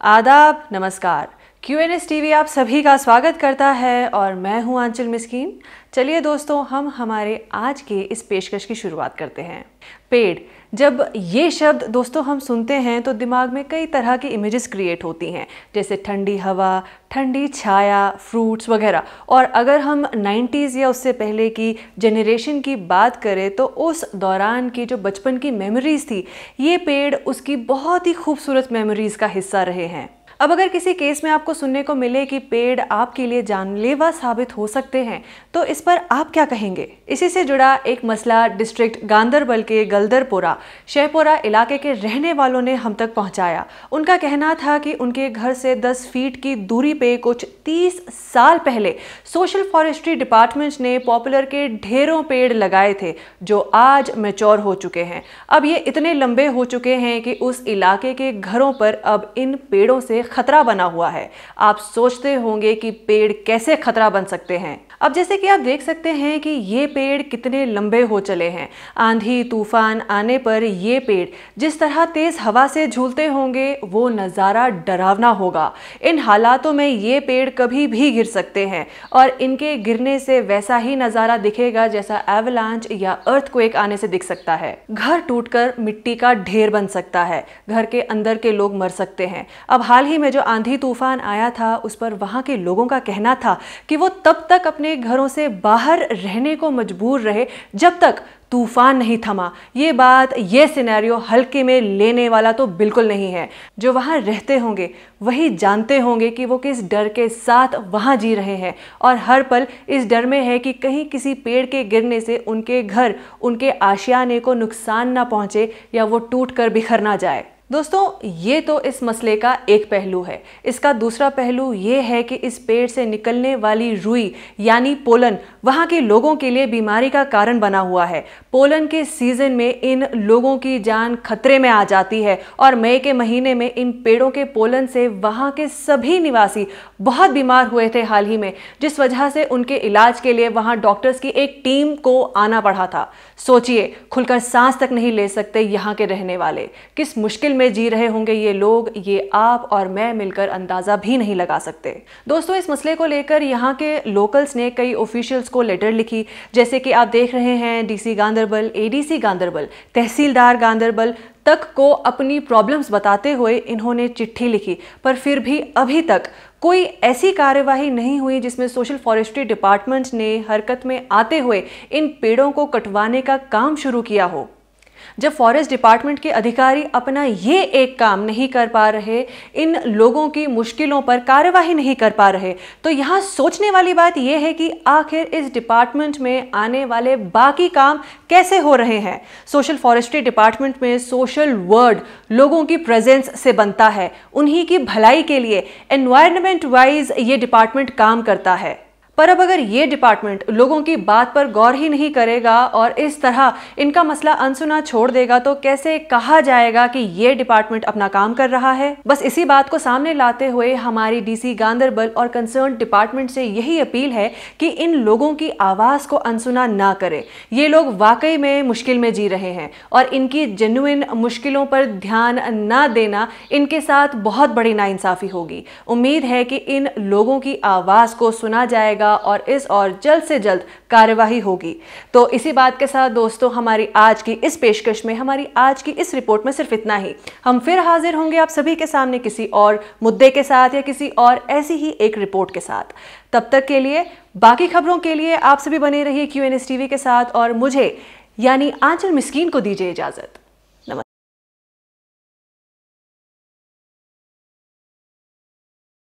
आदाब नमस्कार Q N S T V आप सभी का स्वागत करता है और मैं हूं आंचल मिस्कीन चलिए दोस्तों हम हमारे आज के इस पेशकश की शुरुआत करते हैं पेड़ जब ये शब्द दोस्तों हम सुनते हैं तो दिमाग में कई तरह की इमेजेस क्रिएट होती हैं जैसे ठंडी हवा ठंडी छाया फ्रूट्स वगैरह और अगर हम 90s या उससे पहले की जनरेशन की बात करें तो उस दौरान की जो बचपन की मेमोरीज़ थी ये पेड़ उसकी बहुत ही खूबसूरत मेमोरीज़ का हिस्सा रहे हैं अब अगर किसी केस में आपको सुनने को मिले कि पेड़ आपके लिए जानलेवा साबित हो सकते हैं तो इस पर आप क्या कहेंगे इसी से जुड़ा एक मसला डिस्ट्रिक्ट गांधरबल के गलदरपोरा शेहपोरा इलाके के रहने वालों ने हम तक पहुंचाया उनका कहना था कि उनके घर से 10 फीट की दूरी पे कुछ 30 साल पहले सोशल फॉरेस्ट्री डिपार्टमेंट ने पॉपुलर के ढेरों पेड़ लगाए थे जो आज मेच्योर हो चुके हैं अब ये इतने लंबे हो चुके हैं कि उस इलाके के घरों पर अब इन पेड़ों से खतरा बना हुआ है आप सोचते होंगे कि पेड़ कैसे खतरा बन सकते हैं अब जैसे कि आप देख सकते हैं कि ये पेड़ कितने लंबे हो चले हैं आंधी तूफान आने पर ये पेड़ जिस तरह तेज़ हवा से झूलते होंगे वो नज़ारा डरावना होगा इन हालातों में ये पेड़ कभी भी गिर सकते हैं और इनके गिरने से वैसा ही नज़ारा दिखेगा जैसा एवलांच या अर्थ आने से दिख सकता है घर टूटकर मिट्टी का ढेर बन सकता है घर के अंदर के लोग मर सकते हैं अब हाल ही में जो आंधी तूफान आया था उस पर वहां के लोगों का कहना था कि वो तब तक अपने अपने घरों से बाहर रहने को मजबूर रहे जब तक तूफान नहीं थमा ये बात ये सिनेरियो हल्के में लेने वाला तो बिल्कुल नहीं है जो वहाँ रहते होंगे वही जानते होंगे कि वो किस डर के साथ वहाँ जी रहे हैं और हर पल इस डर में है कि कहीं किसी पेड़ के गिरने से उनके घर उनके आशियाने को नुकसान ना पहुँचे या वो टूट कर बिखर ना जाए दोस्तों ये तो इस मसले का एक पहलू है इसका दूसरा पहलू ये है कि इस पेड़ से निकलने वाली रुई यानी पोलन वहाँ के लोगों के लिए बीमारी का कारण बना हुआ है पोलन के सीज़न में इन लोगों की जान खतरे में आ जाती है और मई के महीने में इन पेड़ों के पोलन से वहाँ के सभी निवासी बहुत बीमार हुए थे हाल ही में जिस वजह से उनके इलाज के लिए वहाँ डॉक्टर्स की एक टीम को आना पड़ा था सोचिए खुलकर सांस तक नहीं ले सकते यहाँ के रहने वाले किस मुश्किल में जी रहे होंगे ये लोग ये आप और मैं मिलकर अंदाज़ा भी नहीं लगा सकते दोस्तों इस मसले को लेकर यहाँ के लोकल्स ने कई ऑफिशियल्स को लेटर लिखी जैसे कि आप देख रहे हैं डीसी गांधरबल एडीसी गांधरबल तहसीलदार गांधरबल तक को अपनी प्रॉब्लम्स बताते हुए इन्होंने चिट्ठी लिखी पर फिर भी अभी तक कोई ऐसी कार्यवाही नहीं हुई जिसमें सोशल फॉरेस्ट्री डिपार्टमेंट ने हरकत में आते हुए इन पेड़ों को कटवाने का काम शुरू किया हो जब फॉरेस्ट डिपार्टमेंट के अधिकारी अपना ये एक काम नहीं कर पा रहे इन लोगों की मुश्किलों पर कार्यवाही नहीं कर पा रहे तो यहाँ सोचने वाली बात यह है कि आखिर इस डिपार्टमेंट में आने वाले बाकी काम कैसे हो रहे हैं सोशल फॉरेस्ट्री डिपार्टमेंट में सोशल वर्ड लोगों की प्रेजेंस से बनता है उन्हीं की भलाई के लिए एनवायरमेंट वाइज ये डिपार्टमेंट काम करता है पर अब अगर ये डिपार्टमेंट लोगों की बात पर गौर ही नहीं करेगा और इस तरह इनका मसला अनसुना छोड़ देगा तो कैसे कहा जाएगा कि ये डिपार्टमेंट अपना काम कर रहा है बस इसी बात को सामने लाते हुए हमारी डीसी गांधरबल और कंसर्न डिपार्टमेंट से यही अपील है कि इन लोगों की आवाज़ को अनसुना ना करे ये लोग वाकई में मुश्किल में जी रहे हैं और इनकी जेन्युन मुश्किलों पर ध्यान ना देना इनके साथ बहुत बड़ी नाइंसाफ़ी होगी उम्मीद है कि इन लोगों की आवाज़ को सुना जाएगा जाएगा और इस और जल्द से जल्द कार्यवाही होगी तो इसी बात के साथ दोस्तों हमारी आज की इस पेशकश में हमारी आज की इस रिपोर्ट में सिर्फ इतना ही हम फिर हाजिर होंगे आप सभी के सामने किसी और मुद्दे के साथ या किसी और ऐसी ही एक रिपोर्ट के साथ तब तक के लिए बाकी खबरों के लिए आप सभी बने रहिए क्यू एन टीवी के साथ और मुझे यानी आंचल मिस्कीन को दीजिए इजाज़त